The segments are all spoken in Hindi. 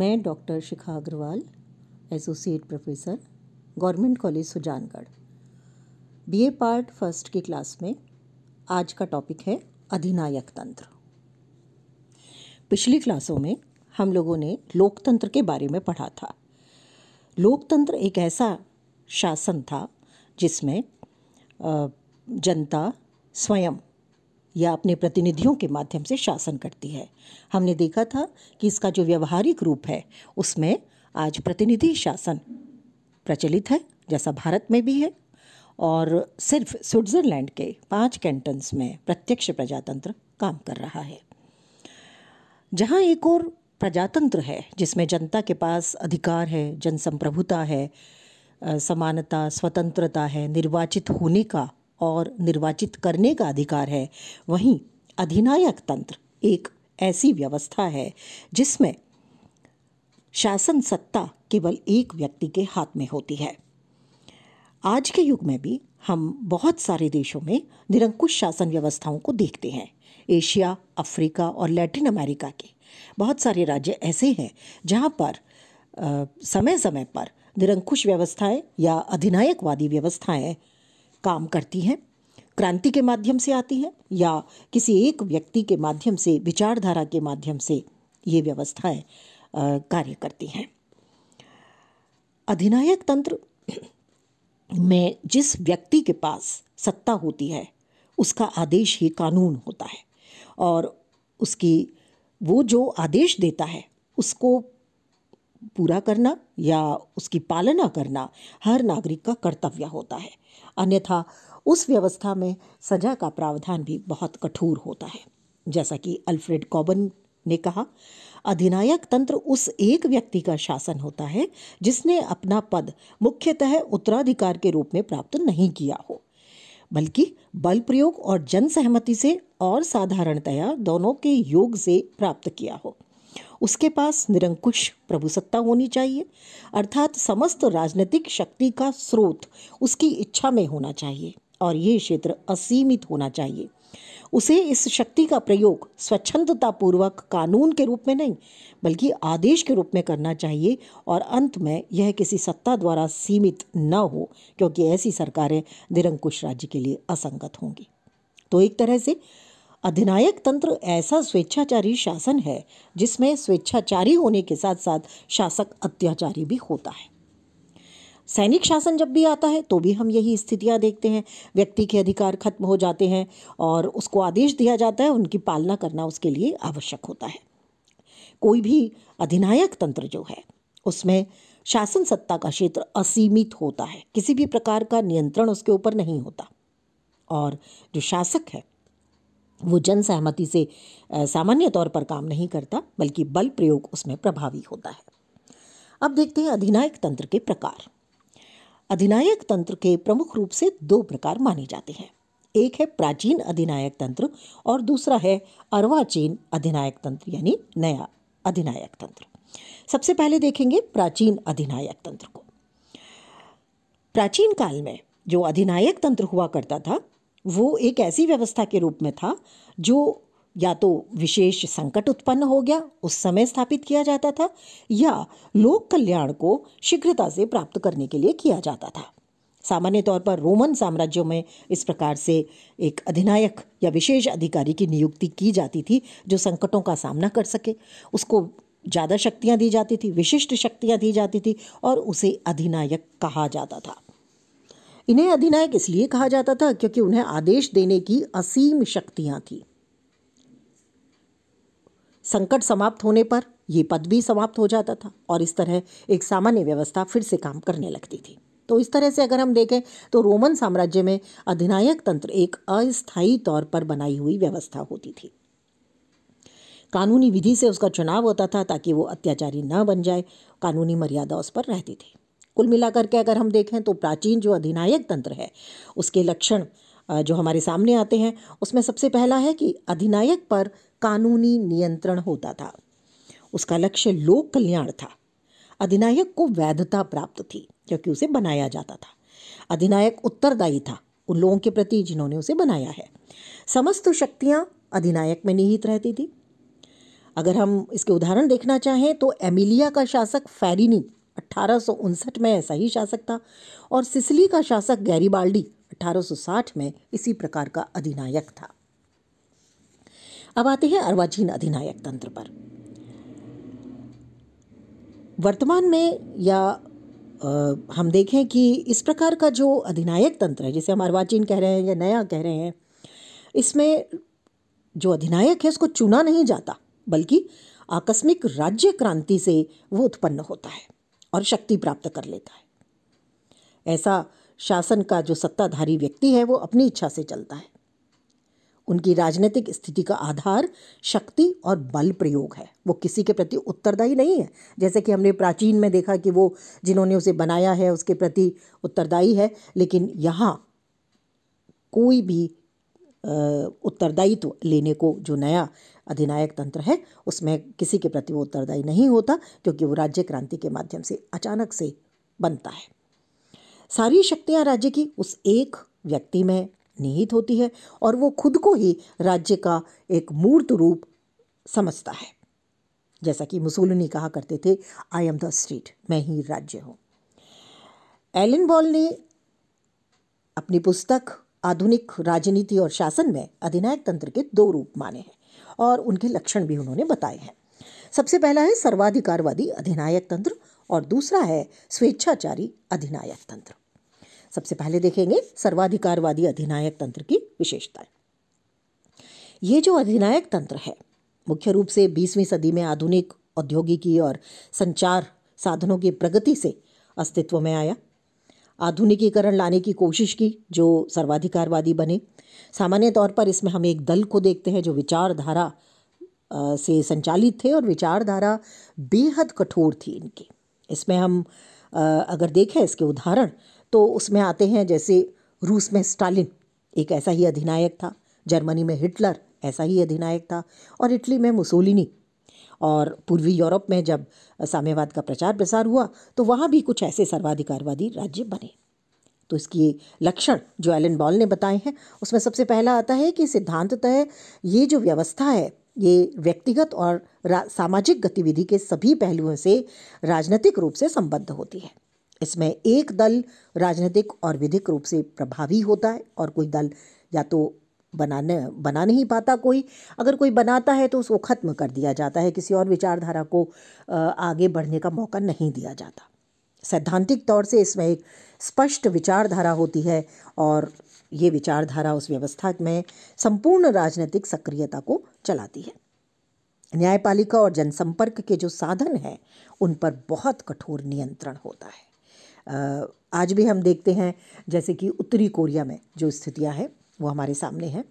मैं doctor Shikha Agarwal associate professor government college Sujangarh BA part first की क्लास में आज का टॉपिक है अधिनायक तंत्र पिछली क्लासों में हम लोगों ने लोकतंत्र के बारे में पढ़ा था लोकतंत्र एक ऐसा शासन था जिसमें जनता स्वयं या अपने प्रतिनिधियों के माध्यम से शासन करती है हमने देखा था कि इसका जो व्यवहारिक रूप है उसमें आज प्रतिनिधि शासन प्रचलित है जैसा भारत में भी है और सिर्फ स्विट्ज़रलैंड के पांच कैंटन्स में प्रत्यक्ष प्रजातंत्र काम कर रहा है जहाँ एक और प्रजातंत्र है जिसमें जनता के पास अधिकार है जनसंप्रभुता है समानता स्वतंत्रता है निर्वाचित होने का और निर्वाचित करने का अधिकार है वहीं अधिनायक तंत्र एक ऐसी व्यवस्था है जिसमें शासन सत्ता केवल एक व्यक्ति के हाथ में होती है आज के युग में भी हम बहुत सारे देशों में निरंकुश शासन व्यवस्थाओं को देखते हैं एशिया अफ्रीका और लैटिन अमेरिका के बहुत सारे राज्य ऐसे हैं जहाँ पर समय समय पर निरंकुश व्यवस्थाएं या अधिनायकवादी व्यवस्थाएं काम करती हैं क्रांति के माध्यम से आती हैं या किसी एक व्यक्ति के माध्यम से विचारधारा के माध्यम से ये व्यवस्थाएं कार्य करती हैं अधिनायक तंत्र में जिस व्यक्ति के पास सत्ता होती है उसका आदेश ही कानून होता है और उसकी वो जो आदेश देता है उसको पूरा करना या उसकी पालना करना हर नागरिक का कर्तव्य होता है अन्यथा उस व्यवस्था में सजा का प्रावधान भी बहुत कठोर होता है जैसा कि अल्फ्रेड कॉबन ने कहा अधिनायक तंत्र उस एक व्यक्ति का शासन होता है जिसने अपना पद मुख्यतः उत्तराधिकार के रूप में प्राप्त नहीं किया हो बल्कि बल प्रयोग और जनसहमति से और साधारणतया दोनों के योग से प्राप्त किया हो उसके पास निरंकुश प्रभुसत्ता होनी चाहिए अर्थात समस्त राजनीतिक शक्ति का स्रोत उसकी इच्छा में होना चाहिए और ये क्षेत्र असीमित होना चाहिए उसे इस शक्ति का प्रयोग स्वच्छंदतापूर्वक कानून के रूप में नहीं बल्कि आदेश के रूप में करना चाहिए और अंत में यह किसी सत्ता द्वारा सीमित न हो क्योंकि ऐसी सरकारें निरंकुश राज्य के लिए असंगत होंगी तो एक तरह से अधिनायक तंत्र ऐसा स्वेच्छाचारी शासन है जिसमें स्वेच्छाचारी होने के साथ साथ शासक अत्याचारी भी होता है सैनिक शासन जब भी आता है तो भी हम यही स्थितियां देखते हैं व्यक्ति के अधिकार खत्म हो जाते हैं और उसको आदेश दिया जाता है उनकी पालना करना उसके लिए आवश्यक होता है कोई भी अधिनायक तंत्र जो है उसमें शासन सत्ता का क्षेत्र असीमित होता है किसी भी प्रकार का नियंत्रण उसके ऊपर नहीं होता और जो शासक है वो जन सहमति से सामान्य तौर पर काम नहीं करता बल्कि बल प्रयोग उसमें प्रभावी होता है अब देखते हैं अधिनायक तंत्र के प्रकार अधिनायक तंत्र के प्रमुख रूप से दो प्रकार माने जाते हैं एक है प्राचीन अधिनायक तंत्र और दूसरा है अर्वाचीन अधिनायक तंत्र यानी नया अधिनायक तंत्र सबसे पहले देखेंगे प्राचीन अधिनायक तंत्र को प्राचीन काल में जो अधिनायक तंत्र हुआ करता था वो एक ऐसी व्यवस्था के रूप में था जो या तो विशेष संकट उत्पन्न हो गया उस समय स्थापित किया जाता था या लोक कल्याण को शीघ्रता से प्राप्त करने के लिए किया जाता था सामान्य तौर पर रोमन साम्राज्यों में इस प्रकार से एक अधिनायक या विशेष अधिकारी की नियुक्ति की जाती थी जो संकटों का सामना कर सके उसको ज़्यादा शक्तियाँ दी जाती थी विशिष्ट शक्तियाँ दी जाती थी और उसे अधिनायक कहा जाता था इन्हें अधिनायक इसलिए कहा जाता था क्योंकि उन्हें आदेश देने की असीम शक्तियां थी संकट समाप्त होने पर यह पद भी समाप्त हो जाता था और इस तरह एक सामान्य व्यवस्था फिर से काम करने लगती थी तो इस तरह से अगर हम देखें तो रोमन साम्राज्य में अधिनायक तंत्र एक अस्थायी तौर पर बनाई हुई व्यवस्था होती थी कानूनी विधि से उसका चुनाव होता था ताकि वो अत्याचारी न बन जाए कानूनी मर्यादा उस पर रहती थी कुल मिलाकर के अगर हम देखें तो प्राचीन जो अधिनायक तंत्र है उसके लक्षण जो हमारे सामने आते हैं उसमें सबसे पहला है कि अधिनायक पर कानूनी नियंत्रण होता था उसका लक्ष्य लोक कल्याण था अधिनायक को वैधता प्राप्त थी क्योंकि उसे बनाया जाता था अधिनायक उत्तरदायी था उन लोगों के प्रति जिन्होंने उसे बनाया है समस्त शक्तियाँ अधिनायक में निहित रहती थी अगर हम इसके उदाहरण देखना चाहें तो एमिलिया का शासक फैरिनी अट्ठारह में ऐसा ही शासक था और सिसली का शासक गैरीबाल्डी 1860 में इसी प्रकार का अधिनायक था अब आते हैं अर्वाचीन अधिनायक तंत्र पर वर्तमान में या आ, हम देखें कि इस प्रकार का जो अधिनायक तंत्र है जिसे हम अर्वाचीन कह रहे हैं या नया कह रहे हैं इसमें जो अधिनायक है उसको चुना नहीं जाता बल्कि आकस्मिक राज्य क्रांति से वो उत्पन्न होता है और शक्ति प्राप्त कर लेता है ऐसा शासन का जो सत्ताधारी व्यक्ति है वो अपनी इच्छा से चलता है उनकी राजनीतिक स्थिति का आधार शक्ति और बल प्रयोग है वो किसी के प्रति उत्तरदायी नहीं है जैसे कि हमने प्राचीन में देखा कि वो जिन्होंने उसे बनाया है उसके प्रति उत्तरदायी है लेकिन यहाँ कोई भी उत्तरदायित्व लेने को जो नया अधिनायक तंत्र है उसमें किसी के प्रति वो उत्तरदायी नहीं होता क्योंकि वो राज्य क्रांति के माध्यम से अचानक से बनता है सारी शक्तियाँ राज्य की उस एक व्यक्ति में निहित होती है और वो खुद को ही राज्य का एक मूर्त रूप समझता है जैसा कि मुसोलिनी कहा करते थे आई एम द स्ट्रीट मैं ही राज्य हूँ एलिन बॉल ने अपनी पुस्तक आधुनिक राजनीति और शासन में अधिनायक तंत्र के दो रूप माने हैं और उनके लक्षण भी उन्होंने बताए हैं सबसे पहला है सर्वाधिकारवादी अधिनायक तंत्र और दूसरा है स्वेच्छाचारी अधिनायक तंत्र सबसे पहले देखेंगे सर्वाधिकारवादी अधिनायक तंत्र की विशेषताएं ये जो अधिनायक तंत्र है मुख्य रूप से 20वीं सदी में आधुनिक औद्योगिकी और संचार साधनों की प्रगति से अस्तित्व में आया आधुनिकीकरण लाने की कोशिश की जो सर्वाधिकारवादी बने सामान्य तौर पर इसमें हम एक दल को देखते हैं जो विचारधारा से संचालित थे और विचारधारा बेहद कठोर थी इनकी इसमें हम अगर देखें इसके उदाहरण तो उसमें आते हैं जैसे रूस में स्टालिन एक ऐसा ही अधिनायक था जर्मनी में हिटलर ऐसा ही अधिनायक था और इटली में मुसोलिनी और पूर्वी यूरोप में जब साम्यवाद का प्रचार प्रसार हुआ तो वहाँ भी कुछ ऐसे सर्वाधिकारवादी राज्य बने तो इसकी लक्षण जो एलन बॉल ने बताए हैं उसमें सबसे पहला आता है कि सिद्धांततः ये जो व्यवस्था है ये व्यक्तिगत और सामाजिक गतिविधि के सभी पहलुओं से राजनीतिक रूप से संबद्ध होती है इसमें एक दल राजनीतिक और विधिक रूप से प्रभावी होता है और कोई दल या तो बनाने बना नहीं पाता कोई अगर कोई बनाता है तो उसको ख़त्म कर दिया जाता है किसी और विचारधारा को आगे बढ़ने का मौका नहीं दिया जाता सैद्धांतिक तौर से इसमें एक स्पष्ट विचारधारा होती है और ये विचारधारा उस व्यवस्था में संपूर्ण राजनीतिक सक्रियता को चलाती है न्यायपालिका और जनसंपर्क के जो साधन हैं उन पर बहुत कठोर नियंत्रण होता है आज भी हम देखते हैं जैसे कि उत्तरी कोरिया में जो स्थितियां हैं वो हमारे सामने है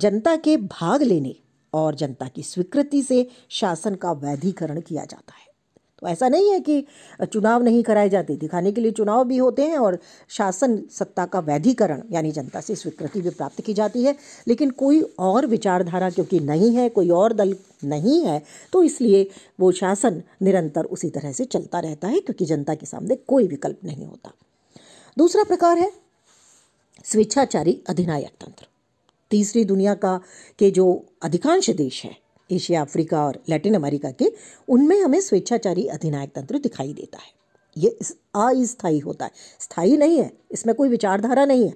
जनता के भाग लेने और जनता की स्वीकृति से शासन का वैधिकरण किया जाता है तो ऐसा नहीं है कि चुनाव नहीं कराए जाते दिखाने के लिए चुनाव भी होते हैं और शासन सत्ता का वैधिकरण यानी जनता से स्वीकृति भी प्राप्त की जाती है लेकिन कोई और विचारधारा क्योंकि नहीं है कोई और दल नहीं है तो इसलिए वो शासन निरंतर उसी तरह से चलता रहता है क्योंकि जनता के सामने कोई विकल्प नहीं होता दूसरा प्रकार है स्वेच्छाचारी अधिनायक तंत्र तीसरी दुनिया का के जो अधिकांश देश है एशिया अफ्रीका और लैटिन अमेरिका के उनमें हमें स्वेच्छाचारी अधिनायक तंत्र दिखाई देता है ये अस्थायी होता है स्थायी नहीं है इसमें कोई विचारधारा नहीं है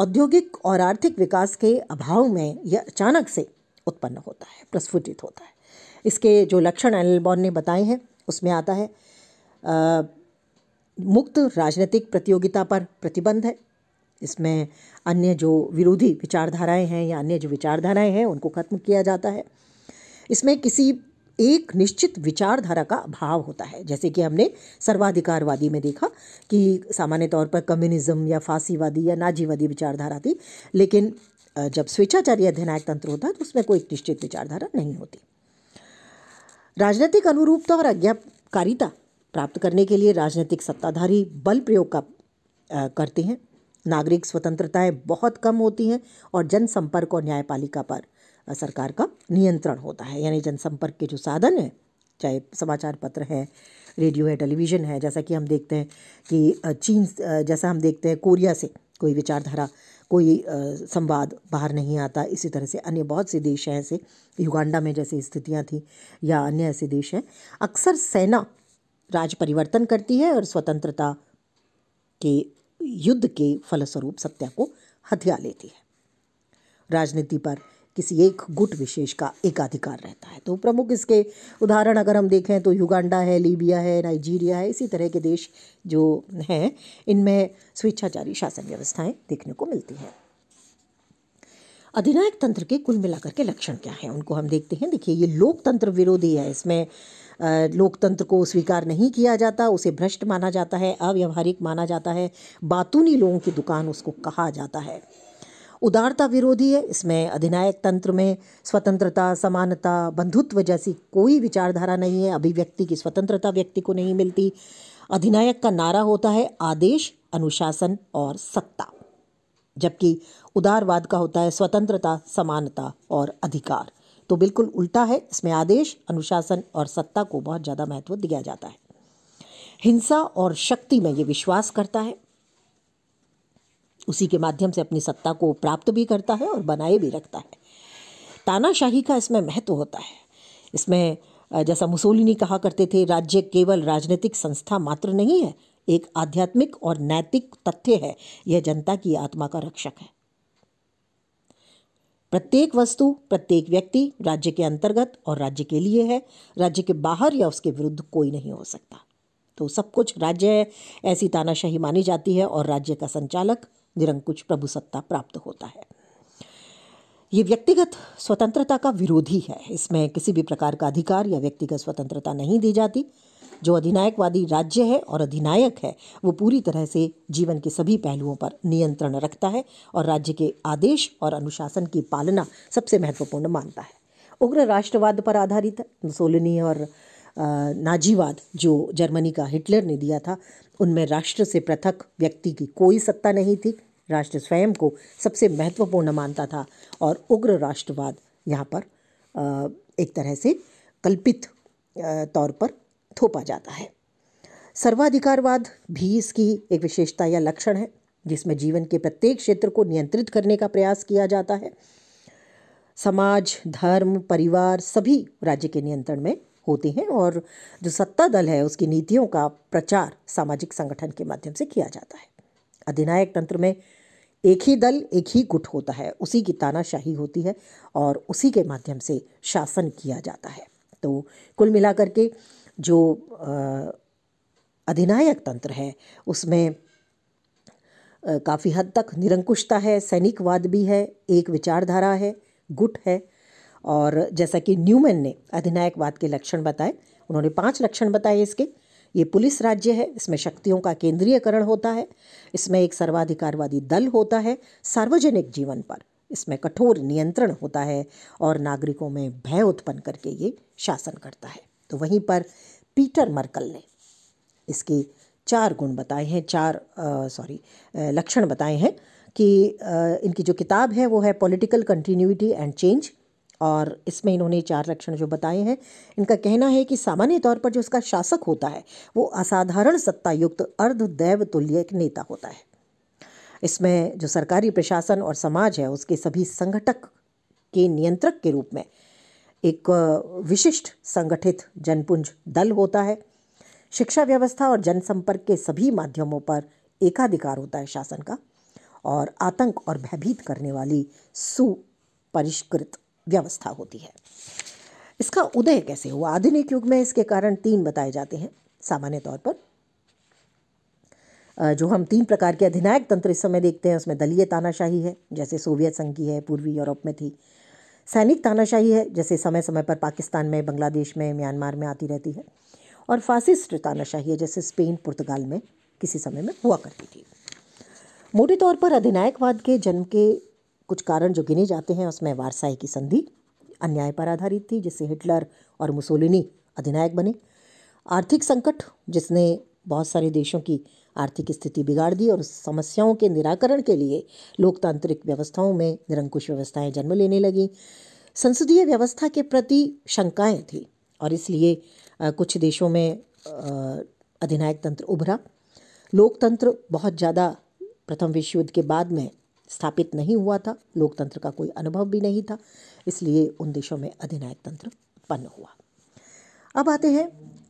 औद्योगिक और आर्थिक विकास के अभाव में यह अचानक से उत्पन्न होता है प्रस्फुटित होता है इसके जो लक्षण एनलबॉन ने बताए हैं उसमें आता है आ, मुक्त राजनीतिक प्रतियोगिता पर प्रतिबंध है इसमें अन्य जो विरोधी विचारधाराएं हैं या अन्य जो विचारधाराएं हैं उनको ख़त्म किया जाता है इसमें किसी एक निश्चित विचारधारा का अभाव होता है जैसे कि हमने सर्वाधिकारवादी में देखा कि सामान्य तौर पर कम्युनिज्म या फांसीवादी या नाजीवादी विचारधारा थी लेकिन जब स्वेच्छाचारी अध्यनायक तंत्र होता है तो उसमें कोई निश्चित विचारधारा नहीं होती राजनीतिक अनुरूपता और आज्ञाकारिता प्राप्त करने के लिए राजनीतिक सत्ताधारी बल प्रयोग का करते हैं नागरिक स्वतंत्रताएं बहुत कम होती हैं और जनसंपर्क और न्यायपालिका पर सरकार का नियंत्रण होता है यानी जनसंपर्क के जो साधन हैं चाहे समाचार पत्र है रेडियो है टेलीविज़न है जैसा कि हम देखते हैं कि चीन जैसा हम देखते हैं कोरिया से कोई विचारधारा कोई संवाद बाहर नहीं आता इसी तरह से अन्य बहुत से देश हैं ऐसे युगांडा में जैसे स्थितियाँ थी या अन्य ऐसे देश हैं अक्सर सेना राज परिवर्तन करती है और स्वतंत्रता के युद्ध के फलस्वरूप सत्या को हथिया लेती है राजनीति पर किसी एक गुट विशेष का एकाधिकार रहता है तो प्रमुख इसके उदाहरण अगर हम देखें तो युगांडा है लीबिया है नाइजीरिया है इसी तरह के देश जो हैं इनमें स्वेच्छाचारी शासन व्यवस्थाएं देखने को मिलती हैं अधिनायक तंत्र के कुल मिलाकर के लक्षण क्या हैं उनको हम देखते हैं देखिए ये लोकतंत्र विरोधी है इसमें लोकतंत्र को स्वीकार नहीं किया जाता उसे भ्रष्ट माना जाता है अव्यवहारिक माना जाता है बातूनी लोगों की दुकान उसको कहा जाता है उदारता विरोधी है इसमें अधिनायक तंत्र में स्वतंत्रता समानता बंधुत्व जैसी कोई विचारधारा नहीं है अभिव्यक्ति की स्वतंत्रता व्यक्ति को नहीं मिलती अधिनायक का नारा होता है आदेश अनुशासन और सत्ता जबकि उदारवाद का होता है स्वतंत्रता समानता और अधिकार तो बिल्कुल उल्टा है इसमें आदेश अनुशासन और सत्ता को बहुत ज़्यादा महत्व दिया जाता है हिंसा और शक्ति में ये विश्वास करता है उसी के माध्यम से अपनी सत्ता को प्राप्त भी करता है और बनाए भी रखता है तानाशाही का इसमें महत्व होता है इसमें जैसा मुसोलिनी कहा करते थे राज्य केवल राजनीतिक संस्था मात्र नहीं है एक आध्यात्मिक और नैतिक तथ्य है यह जनता की आत्मा का रक्षक है प्रत्येक वस्तु प्रत्येक व्यक्ति राज्य के अंतर्गत और राज्य के लिए है राज्य के बाहर या उसके विरुद्ध कोई नहीं हो सकता तो सब कुछ राज्य है ऐसी तानाशाही मानी जाती है और राज्य का संचालक निरंकुश प्रभु सत्ता प्राप्त होता है ये व्यक्तिगत स्वतंत्रता का विरोधी है इसमें किसी भी प्रकार का अधिकार या व्यक्तिगत स्वतंत्रता नहीं दी जाती जो अधिनायकवादी राज्य है और अधिनायक है वो पूरी तरह से जीवन के सभी पहलुओं पर नियंत्रण रखता है और राज्य के आदेश और अनुशासन की पालना सबसे महत्वपूर्ण मानता है उग्र राष्ट्रवाद पर आधारित सोलनी और नाजीवाद जो जर्मनी का हिटलर ने दिया था उनमें राष्ट्र से पृथक व्यक्ति की कोई सत्ता नहीं थी राष्ट्र स्वयं को सबसे महत्वपूर्ण मानता था और उग्र राष्ट्रवाद यहाँ पर एक तरह से कल्पित तौर पर थोपा जाता है सर्वाधिकारवाद भी इसकी एक विशेषता या लक्षण है जिसमें जीवन के प्रत्येक क्षेत्र को नियंत्रित करने का प्रयास किया जाता है समाज धर्म परिवार सभी राज्य के नियंत्रण में होते हैं और जो सत्ता दल है उसकी नीतियों का प्रचार सामाजिक संगठन के माध्यम से किया जाता है अधिनायक तंत्र में एक ही दल एक ही गुट होता है उसी की तानाशाही होती है और उसी के माध्यम से शासन किया जाता है तो कुल मिलाकर के जो अधिनायक तंत्र है उसमें काफ़ी हद तक निरंकुशता है सैनिकवाद भी है एक विचारधारा है गुट है और जैसा कि न्यूमैन ने अधिनायकवाद के लक्षण बताए उन्होंने पांच लक्षण बताए इसके ये पुलिस राज्य है इसमें शक्तियों का केंद्रीयकरण होता है इसमें एक सर्वाधिकारवादी दल होता है सार्वजनिक जीवन पर इसमें कठोर नियंत्रण होता है और नागरिकों में भय उत्पन्न करके ये शासन करता है तो वहीं पर पीटर मर्कल ने इसके चार गुण बताए हैं चार सॉरी लक्षण बताए हैं कि आ, इनकी जो किताब है वो है पॉलिटिकल कंटिन्यूटी एंड चेंज और इसमें इन्होंने चार लक्षण जो बताए हैं इनका कहना है कि सामान्य तौर पर जो उसका शासक होता है वो असाधारण सत्तायुक्त अर्धदैव तुल्य नेता होता है इसमें जो सरकारी प्रशासन और समाज है उसके सभी संगठक के नियंत्रक के रूप में एक विशिष्ट संगठित जनपुंज दल होता है शिक्षा व्यवस्था और जनसंपर्क के सभी माध्यमों पर एकाधिकार होता है शासन का और आतंक और भयभीत करने वाली सुपरिष्कृत व्यवस्था होती है इसका उदय कैसे हुआ आधुनिक युग में इसके कारण तीन बताए जाते हैं सामान्य तौर पर जो हम तीन प्रकार के अधिनायक तंत्र इस समय देखते हैं उसमें दलीय तानाशाही है जैसे सोवियत संघ की है पूर्वी यूरोप में थी सैनिक तानाशाही है जैसे समय समय पर पाकिस्तान में बांग्लादेश में म्यांमार में आती रहती है और फासिस्ट तानाशाही है जैसे स्पेन पुर्तगाल में किसी समय में हुआ करती थी मोटे तौर पर अधिनायकवाद के जन्म के कुछ कारण जो गिने जाते हैं उसमें वारसाई की संधि अन्याय पर आधारित थी जिससे हिटलर और मुसोलिनी अधिनायक बने आर्थिक संकट जिसने बहुत सारे देशों की आर्थिक स्थिति बिगाड़ दी और समस्याओं के निराकरण के लिए लोकतांत्रिक व्यवस्थाओं में निरंकुश व्यवस्थाएं जन्म लेने लगीं संसदीय व्यवस्था के प्रति शंकाएं थी और इसलिए कुछ देशों में अधिनायक तंत्र उभरा लोकतंत्र बहुत ज़्यादा प्रथम विश्व युद्ध के बाद में स्थापित नहीं हुआ था लोकतंत्र का कोई अनुभव भी नहीं था इसलिए उन देशों में अधिनायक तंत्र उत्पन्न हुआ अब आते हैं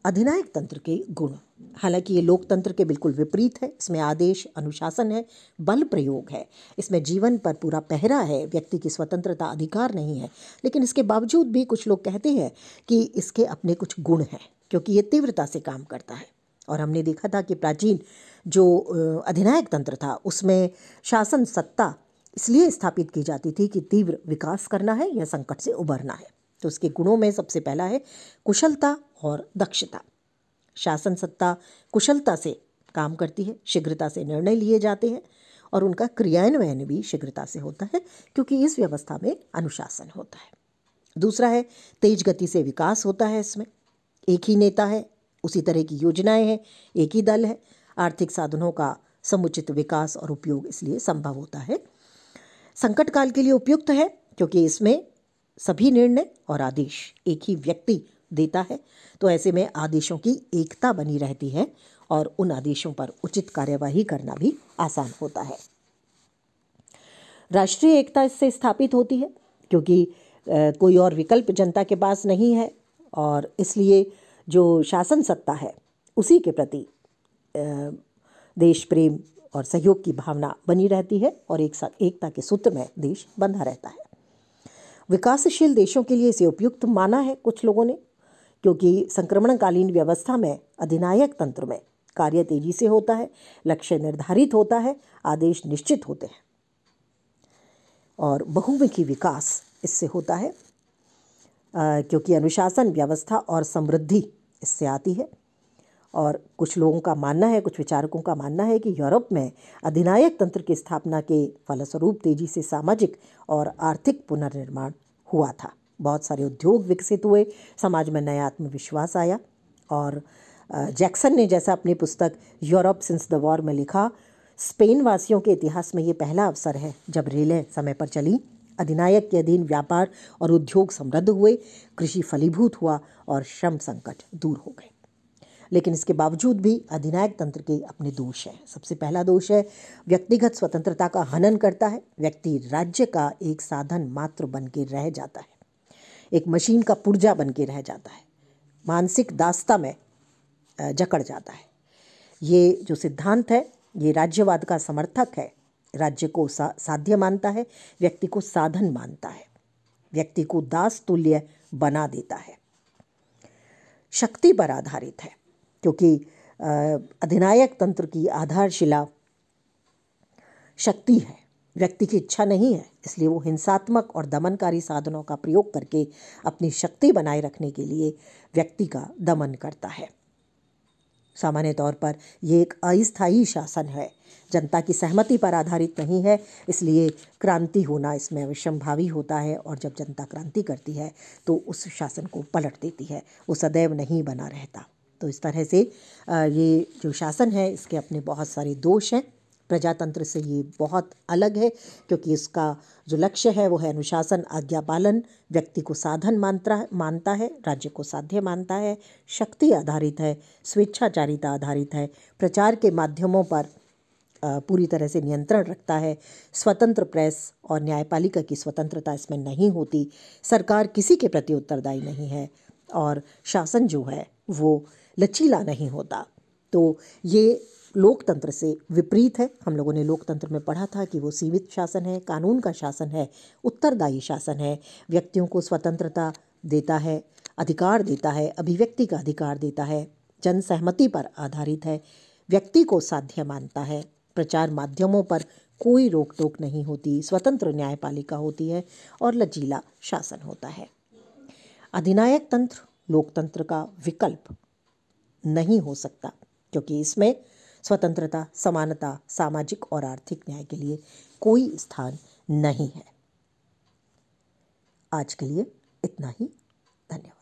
अधिनायक तंत्र के गुण हालांकि ये लोकतंत्र के बिल्कुल विपरीत है इसमें आदेश अनुशासन है बल प्रयोग है इसमें जीवन पर पूरा पहरा है व्यक्ति की स्वतंत्रता अधिकार नहीं है लेकिन इसके बावजूद भी कुछ लोग कहते हैं कि इसके अपने कुछ गुण हैं क्योंकि ये तीव्रता से काम करता है और हमने देखा था कि प्राचीन जो अधिनायक तंत्र था उसमें शासन सत्ता इसलिए स्थापित की जाती थी कि तीव्र विकास करना है या संकट से उबरना है तो उसके गुणों में सबसे पहला है कुशलता और दक्षता शासन सत्ता कुशलता से काम करती है शीघ्रता से निर्णय लिए जाते हैं और उनका क्रियान्वयन भी शीघ्रता से होता है क्योंकि इस व्यवस्था में अनुशासन होता है दूसरा है तेज गति से विकास होता है इसमें एक ही नेता है उसी तरह की योजनाएं हैं एक ही दल है आर्थिक साधनों का समुचित विकास और उपयोग इसलिए संभव होता है संकट काल के लिए उपयुक्त है क्योंकि इसमें सभी निर्णय और आदेश एक ही व्यक्ति देता है तो ऐसे में आदेशों की एकता बनी रहती है और उन आदेशों पर उचित कार्यवाही करना भी आसान होता है राष्ट्रीय एकता इससे स्थापित होती है क्योंकि कोई और विकल्प जनता के पास नहीं है और इसलिए जो शासन सत्ता है उसी के प्रति देश प्रेम और सहयोग की भावना बनी रहती है और एक साथ एकता के सूत्र में देश बंधा रहता है विकासशील देशों के लिए इसे उपयुक्त माना है कुछ लोगों ने क्योंकि संक्रमणकालीन व्यवस्था में अधिनायक तंत्र में कार्य तेजी से होता है लक्ष्य निर्धारित होता है आदेश निश्चित होते हैं और बहुमुखी विकास इससे होता है आ, क्योंकि अनुशासन व्यवस्था और समृद्धि इससे आती है और कुछ लोगों का मानना है कुछ विचारकों का मानना है कि यूरोप में अधिनायक तंत्र की स्थापना के फलस्वरूप तेजी से सामाजिक और आर्थिक पुनर्निर्माण हुआ था बहुत सारे उद्योग विकसित हुए समाज में नया आत्मविश्वास आया और जैक्सन ने जैसा अपनी पुस्तक यूरोप सिंस द वॉर में लिखा स्पेन वासियों के इतिहास में ये पहला अवसर है जब रेलें समय पर चली अधिनायक के अधीन व्यापार और उद्योग समृद्ध हुए कृषि फलीभूत हुआ और श्रम संकट दूर हो गए लेकिन इसके बावजूद भी अधिनायक तंत्र के अपने दोष हैं सबसे पहला दोष है व्यक्तिगत स्वतंत्रता का हनन करता है व्यक्ति राज्य का एक साधन मात्र बन के रह जाता है एक मशीन का पुर्जा बन के रह जाता है मानसिक दास्ता में जकड़ जाता है ये जो सिद्धांत है ये राज्यवाद का समर्थक है राज्य को सा, साध्य मानता है व्यक्ति को साधन मानता है व्यक्ति को दास तुल्य बना देता है शक्ति पर आधारित है क्योंकि अधिनायक तंत्र की आधारशिला शक्ति है व्यक्ति की इच्छा नहीं है इसलिए वो हिंसात्मक और दमनकारी साधनों का प्रयोग करके अपनी शक्ति बनाए रखने के लिए व्यक्ति का दमन करता है सामान्य तौर पर ये एक अस्थायी शासन है जनता की सहमति पर आधारित नहीं है इसलिए क्रांति होना इसमें विषमभावी होता है और जब जनता क्रांति करती है तो उस शासन को पलट देती है वो सदैव नहीं बना रहता तो इस तरह से ये जो शासन है इसके अपने बहुत सारे दोष हैं प्रजातंत्र से ये बहुत अलग है क्योंकि इसका जो लक्ष्य है वो है अनुशासन आज्ञा पालन व्यक्ति को साधन मानता मानता है राज्य को साध्य मानता है शक्ति आधारित है स्वेच्छाचारिता आधारित है प्रचार के माध्यमों पर पूरी तरह से नियंत्रण रखता है स्वतंत्र प्रेस और न्यायपालिका की स्वतंत्रता इसमें नहीं होती सरकार किसी के प्रति उत्तरदायी नहीं है और शासन जो है वो लचीला नहीं होता तो ये लोकतंत्र से विपरीत है हम लोगों ने लोकतंत्र में पढ़ा था कि वो सीमित शासन है कानून का शासन है उत्तरदायी शासन है व्यक्तियों को स्वतंत्रता देता है अधिकार देता है अभिव्यक्ति का अधिकार देता है जन सहमति पर आधारित है व्यक्ति को साध्य मानता है प्रचार माध्यमों पर कोई रोक टोक नहीं होती स्वतंत्र न्यायपालिका होती है और लचीला शासन होता है अधिनायक तंत्र लोकतंत्र का विकल्प नहीं हो सकता क्योंकि इसमें स्वतंत्रता समानता सामाजिक और आर्थिक न्याय के लिए कोई स्थान नहीं है आज के लिए इतना ही धन्यवाद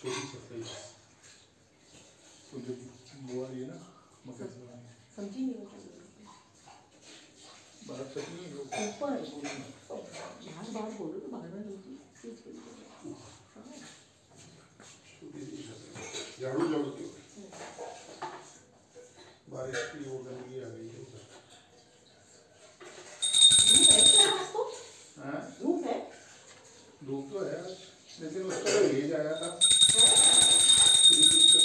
छोटी सफेद तो जो बुआ ये ना मकर समझी नहीं तो हाँ। झाड़ू झाड़ू बारिश की वो गंदगी आ गई है हाँ? धूप तो है लेकिन उसका भेज तो आया था Thank you.